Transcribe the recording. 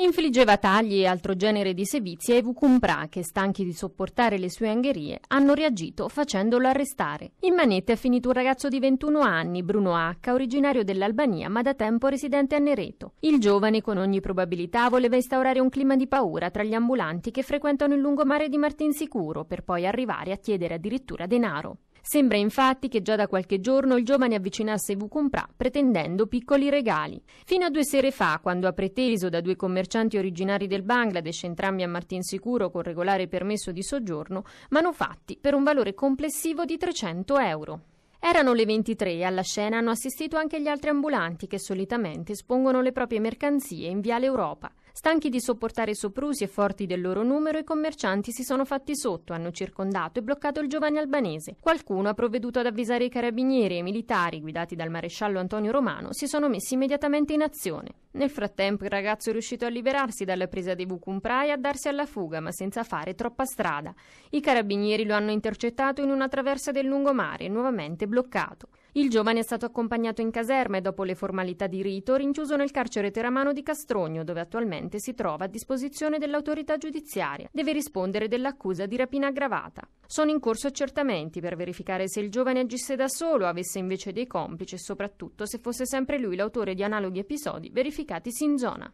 Infliggeva tagli e altro genere di sevizie ai Vucumpra che, stanchi di sopportare le sue angherie, hanno reagito facendolo arrestare. In manette è finito un ragazzo di 21 anni, Bruno H., originario dell'Albania ma da tempo residente a Nereto. Il giovane con ogni probabilità voleva instaurare un clima di paura tra gli ambulanti che frequentano il lungomare di Martinsicuro per poi arrivare a chiedere addirittura denaro. Sembra infatti che già da qualche giorno il giovane avvicinasse Vucumpra pretendendo piccoli regali. Fino a due sere fa, quando ha preteso da due commercianti originari del Bangladesh, entrambi a Martinsicuro con regolare permesso di soggiorno, manufatti per un valore complessivo di 300 euro. Erano le 23 e alla scena hanno assistito anche gli altri ambulanti che solitamente espongono le proprie mercanzie in Viale Europa. Stanchi di sopportare soprusi e forti del loro numero, i commercianti si sono fatti sotto, hanno circondato e bloccato il giovane albanese. Qualcuno ha provveduto ad avvisare i carabinieri e i militari, guidati dal maresciallo Antonio Romano, si sono messi immediatamente in azione. Nel frattempo il ragazzo è riuscito a liberarsi dalla presa dei Vucumprai e a darsi alla fuga, ma senza fare troppa strada. I carabinieri lo hanno intercettato in una traversa del lungomare, nuovamente bloccato. Il giovane è stato accompagnato in caserma e dopo le formalità di rito rinchiuso nel carcere teramano di Castrogno, dove attualmente si trova a disposizione dell'autorità giudiziaria. Deve rispondere dell'accusa di rapina aggravata. Sono in corso accertamenti per verificare se il giovane agisse da solo avesse invece dei complici e soprattutto se fosse sempre lui l'autore di analoghi episodi verificatisi in zona.